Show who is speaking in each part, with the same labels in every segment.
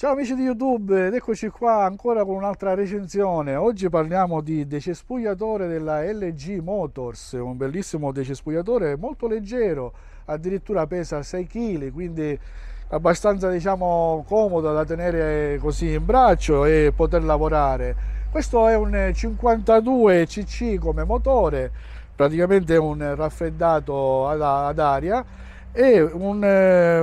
Speaker 1: Ciao amici di YouTube ed eccoci qua ancora con un'altra recensione. Oggi parliamo di decespugliatore della LG Motors, un bellissimo decespugliatore molto leggero, addirittura pesa 6 kg, quindi abbastanza diciamo comodo da tenere così in braccio e poter lavorare. Questo è un 52 cc come motore, praticamente un raffreddato ad aria e un, eh,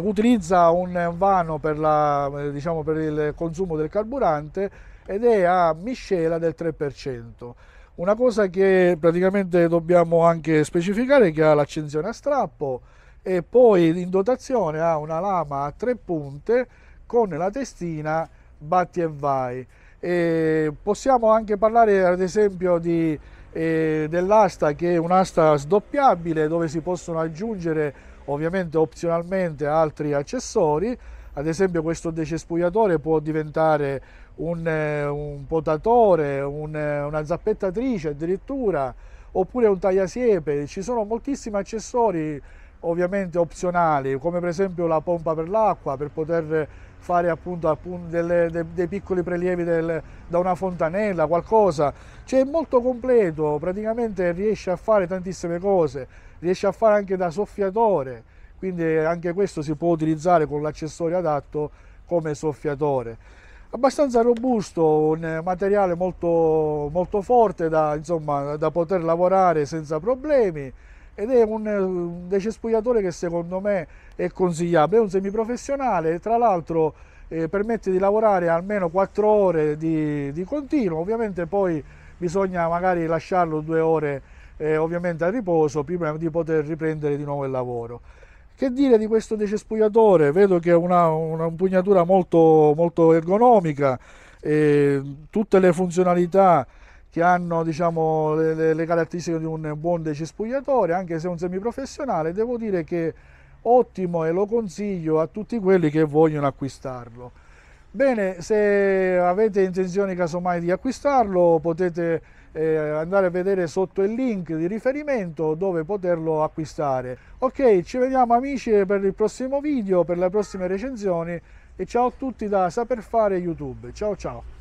Speaker 1: utilizza un vano per, la, eh, diciamo, per il consumo del carburante ed è a miscela del 3%. Una cosa che praticamente dobbiamo anche specificare è che ha l'accensione a strappo e poi in dotazione ha una lama a tre punte con la testina batti e vai. E possiamo anche parlare ad esempio di eh, dell'asta che è un'asta sdoppiabile dove si possono aggiungere ovviamente opzionalmente altri accessori ad esempio questo decespugliatore può diventare un, eh, un potatore, un, eh, una zappettatrice addirittura oppure un tagliasiepe, ci sono moltissimi accessori ovviamente opzionali come per esempio la pompa per l'acqua per poter fare appunto, appunto delle, de, dei piccoli prelievi del, da una fontanella, qualcosa. Cioè è molto completo, praticamente riesce a fare tantissime cose, riesce a fare anche da soffiatore, quindi anche questo si può utilizzare con l'accessorio adatto come soffiatore. Abbastanza robusto, un materiale molto, molto forte da, insomma, da poter lavorare senza problemi ed è un, un decespugliatore che secondo me è consigliabile, è un semiprofessionale, tra l'altro eh, permette di lavorare almeno 4 ore di, di, continuo, ovviamente poi bisogna magari lasciarlo 2 ore eh, ovviamente a riposo prima di poter riprendere di nuovo il lavoro. Che dire di questo decespugliatore? Vedo che è una, una impugnatura molto, molto ergonomica, eh, tutte le funzionalità che hanno diciamo, le, le, caratteristiche di un buon decespugliatore, anche se è un semiprofessionale, devo dire che ottimo e lo consiglio a tutti quelli che vogliono acquistarlo. Bene, se avete intenzione casomai di acquistarlo potete eh, andare a vedere sotto il link di riferimento dove poterlo acquistare. Ok, ci vediamo amici per il prossimo video, per le prossime recensioni e ciao a tutti da Saper Fare YouTube. Ciao ciao!